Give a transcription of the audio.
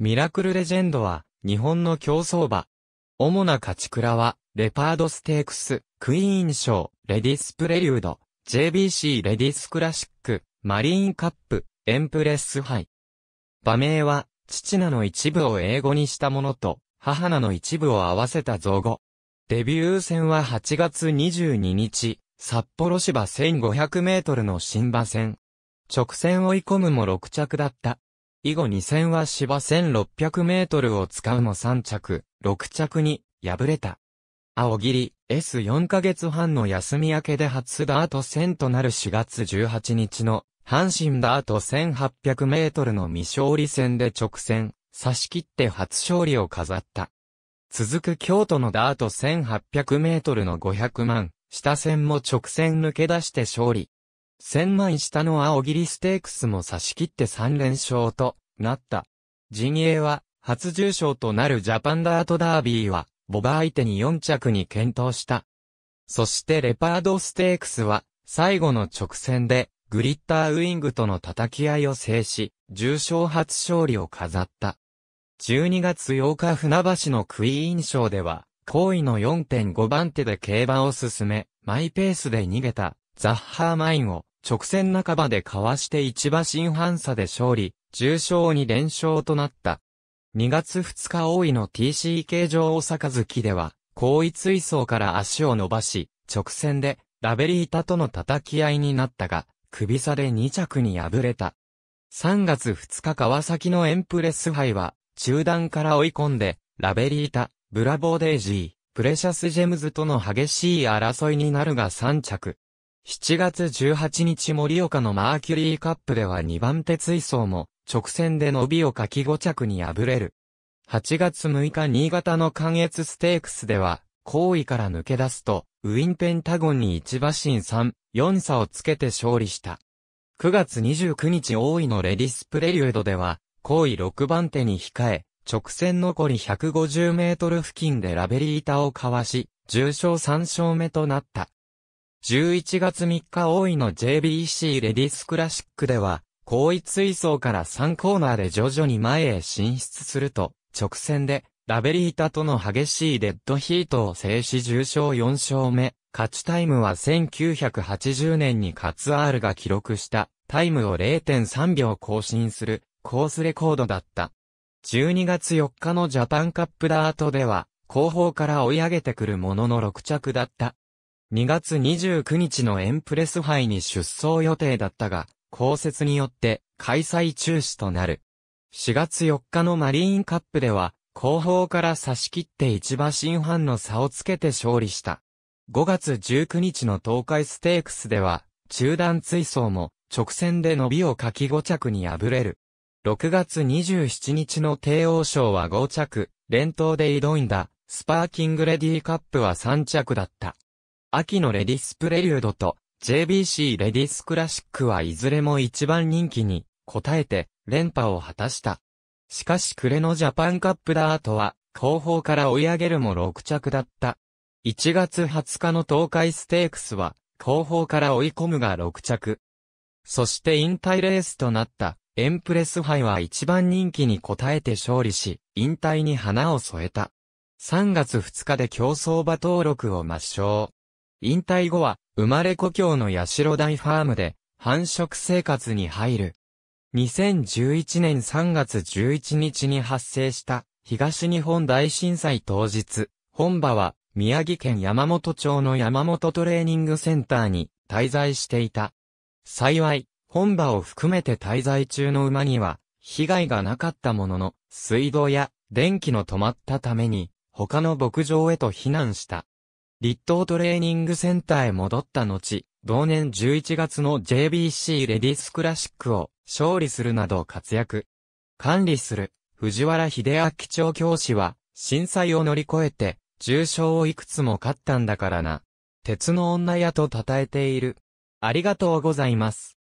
ミラクルレジェンドは、日本の競走馬。主な勝ち倉は、レパードステークス、クイーン賞、レディスプレリュード、JBC レディスクラシック、マリーンカップ、エンプレス杯。馬名は、父名の一部を英語にしたものと、母名の一部を合わせた造語。デビュー戦は8月22日、札幌芝1500メートルの新馬戦。直線追い込むも6着だった。以後2戦は芝1600メートルを使うも3着、6着に敗れた。青切 S4 ヶ月半の休み明けで初ダート1000となる4月18日の阪神ダート1800メートルの未勝利戦で直線、差し切って初勝利を飾った。続く京都のダート1800メートルの500万、下線も直線抜け出して勝利。千枚下の青切ステークスも差し切って3連勝となった。陣営は、初重賞となるジャパンダートダービーは、ボバ相手に4着に検討した。そしてレパードステークスは、最後の直線で、グリッターウィングとの叩き合いを制し、重賞初勝利を飾った。12月8日船橋のクイーン賞では、後位の4.5番手で競馬を進め、マイペースで逃げた、ザッハーマインを、直線半ばでかわして一馬新反差で勝利、重賞に連勝となった。2月2日大井の TCK 上大阪月では、後位追走から足を伸ばし、直線でラベリータとの叩き合いになったが、首差で2着に敗れた。3月2日川崎のエンプレス杯は、中段から追い込んで、ラベリータ、ブラボーデイジー、プレシャスジェムズとの激しい争いになるが3着。7月18日森岡のマーキュリーカップでは2番手追走も、直線で伸びをかき5着に敗れる。8月6日新潟の関越ステークスでは、後位から抜け出すと、ウィンペンタゴンに1馬身3、4差をつけて勝利した。9月29日大井のレディスプレリュードでは、後位6番手に控え、直線残り150メートル付近でラベリータをかわし、重賞3勝目となった。11月3日大井の JBC レディスクラシックでは、後位追走から3コーナーで徐々に前へ進出すると、直線で、ラベリータとの激しいデッドヒートを制し重賞4勝目。勝ちタイムは1980年にカツアールが記録したタイムを0.3秒更新するコースレコードだった。12月4日のジャパンカップダートでは後方から追い上げてくるものの6着だった2月29日のエンプレス杯に出走予定だったが、降雪によって開催中止となる。4月4日のマリーンカップでは、後方から差し切って一馬身半の差をつけて勝利した。5月19日の東海ステークスでは、中段追走も直線で伸びをかき5着に敗れる。6月27日の帝王賞は5着、連投で挑んだ、スパーキングレディーカップは3着だった。秋のレディスプレリュードと JBC レディスクラシックはいずれも一番人気に応えて連覇を果たした。しかし暮れのジャパンカップダートは後方から追い上げるも6着だった。1月20日の東海ステークスは後方から追い込むが6着。そして引退レースとなったエンプレス杯は一番人気に応えて勝利し、引退に花を添えた。3月2日で競争馬登録を抹消。引退後は、生まれ故郷の八代大ファームで、繁殖生活に入る。2011年3月11日に発生した東日本大震災当日、本場は宮城県山本町の山本トレーニングセンターに滞在していた。幸い、本場を含めて滞在中の馬には被害がなかったものの、水道や電気の止まったために他の牧場へと避難した。立東トレーニングセンターへ戻った後、同年11月の JBC レディスクラシックを勝利するなど活躍。管理する藤原秀明調教師は震災を乗り越えて重傷をいくつも勝ったんだからな。鉄の女屋と称えている。ありがとうございます。